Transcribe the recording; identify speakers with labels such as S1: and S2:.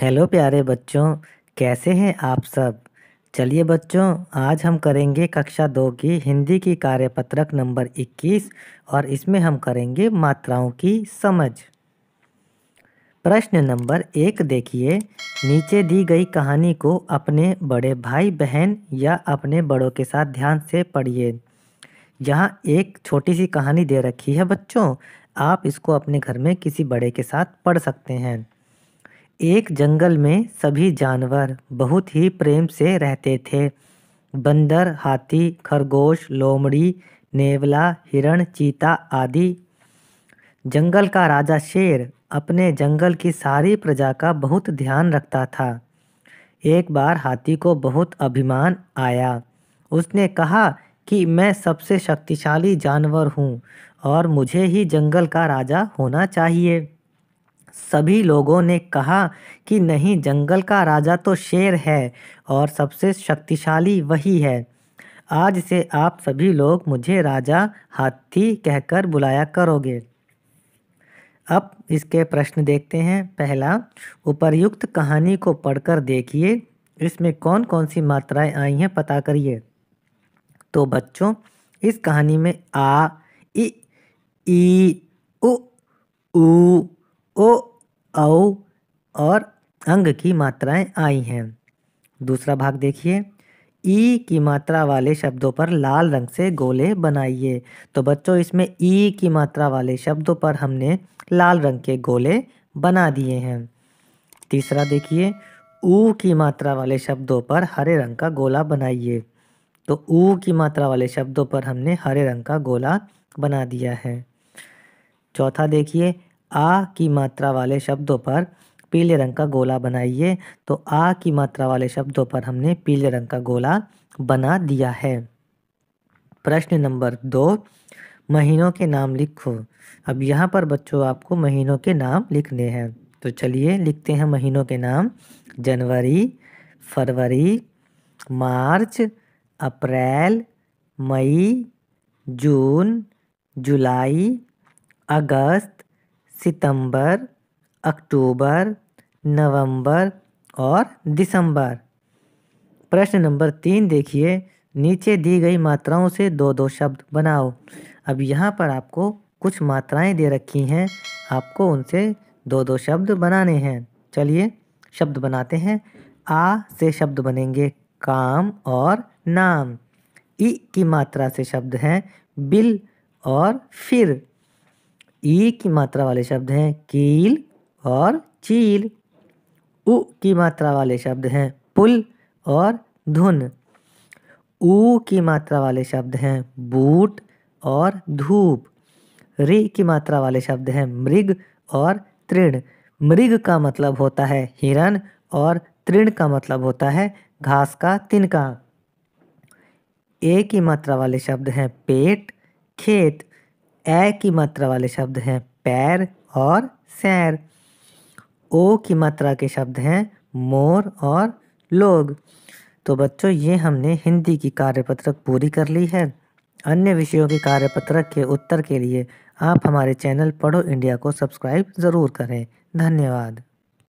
S1: hello प्यारे बच्चों कैसे हैं आप सब चलिए बच्चों आज हम करेंगे कक्षा दो की हिंदी की कार्यपत्रक नंबर 21 और इसमें हम करेंगे मात्राओं की समझ प्रश्न नंबर एक देखिए नीचे दी गई कहानी को अपने बड़े भाई बहन या अपने बड़ों के साथ ध्यान से पढ़िए यहाँ एक छोटी सी कहानी दे रखी है बच्चों आप इसको अपने घर में किसी बड़े के साथ पढ़ सकते हैं एक जंगल में सभी जानवर बहुत ही प्रेम से रहते थे बंदर हाथी खरगोश लोमड़ी नेवला हिरण चीता आदि जंगल का राजा शेर अपने जंगल की सारी प्रजा का बहुत ध्यान रखता था एक बार हाथी को बहुत अभिमान आया उसने कहा कि मैं सबसे शक्तिशाली जानवर हूँ और मुझे ही जंगल का राजा होना चाहिए सभी लोगों ने कहा कि नहीं जंगल का राजा तो शेर है और सबसे शक्तिशाली वही है आज से आप सभी लोग मुझे राजा हाथी कहकर बुलाया करोगे अब इसके प्रश्न देखते हैं पहला उपर्युक्त कहानी को पढ़कर देखिए इसमें कौन कौन सी मात्राएं आई हैं पता करिए तो बच्चों इस कहानी में आ इ ई उ ऊ ओ औ और अंग की मात्राएं आई हैं दूसरा भाग देखिए ई की मात्रा वाले शब्दों पर लाल रंग से गोले बनाइए तो बच्चों इसमें ई की मात्रा वाले शब्दों पर हमने लाल रंग के गोले बना दिए हैं तीसरा देखिए ऊ की मात्रा वाले शब्दों पर हरे रंग का गोला बनाइए तो ऊ की मात्रा वाले शब्दों पर हमने हरे रंग का गोला बना दिया है चौथा देखिए आ की मात्रा वाले शब्दों पर पीले रंग का गोला बनाइए तो आ की मात्रा वाले शब्दों पर हमने पीले रंग का गोला बना दिया है प्रश्न नंबर दो महीनों के नाम लिखो अब यहाँ पर बच्चों आपको महीनों के नाम लिखने हैं तो चलिए लिखते हैं महीनों के नाम जनवरी फरवरी मार्च अप्रैल मई जून जुलाई अगस्त सितंबर अक्टूबर नवंबर और दिसंबर प्रश्न नंबर तीन देखिए नीचे दी गई मात्राओं से दो दो शब्द बनाओ अब यहाँ पर आपको कुछ मात्राएं दे रखी हैं आपको उनसे दो दो शब्द बनाने हैं चलिए शब्द बनाते हैं आ से शब्द बनेंगे काम और नाम ई की मात्रा से शब्द हैं बिल और फिर ई की मात्रा वाले शब्द हैं कील और चील उ की मात्रा वाले शब्द हैं पुल और धुन ऊ की मात्रा वाले शब्द हैं बूट और धूप रे की मात्रा वाले शब्द हैं मृग और तृण मृग का मतलब होता है हिरण और तृण का मतलब होता है घास का तिनका ए की मात्रा वाले शब्द हैं पेट खेत ए की मात्रा वाले शब्द हैं पैर और सैर ओ की मात्रा के शब्द हैं मोर और लोग तो बच्चों ये हमने हिंदी की कार्यपत्रक पूरी कर ली है अन्य विषयों की कार्यपत्रक के उत्तर के लिए आप हमारे चैनल पढ़ो इंडिया को सब्सक्राइब ज़रूर करें धन्यवाद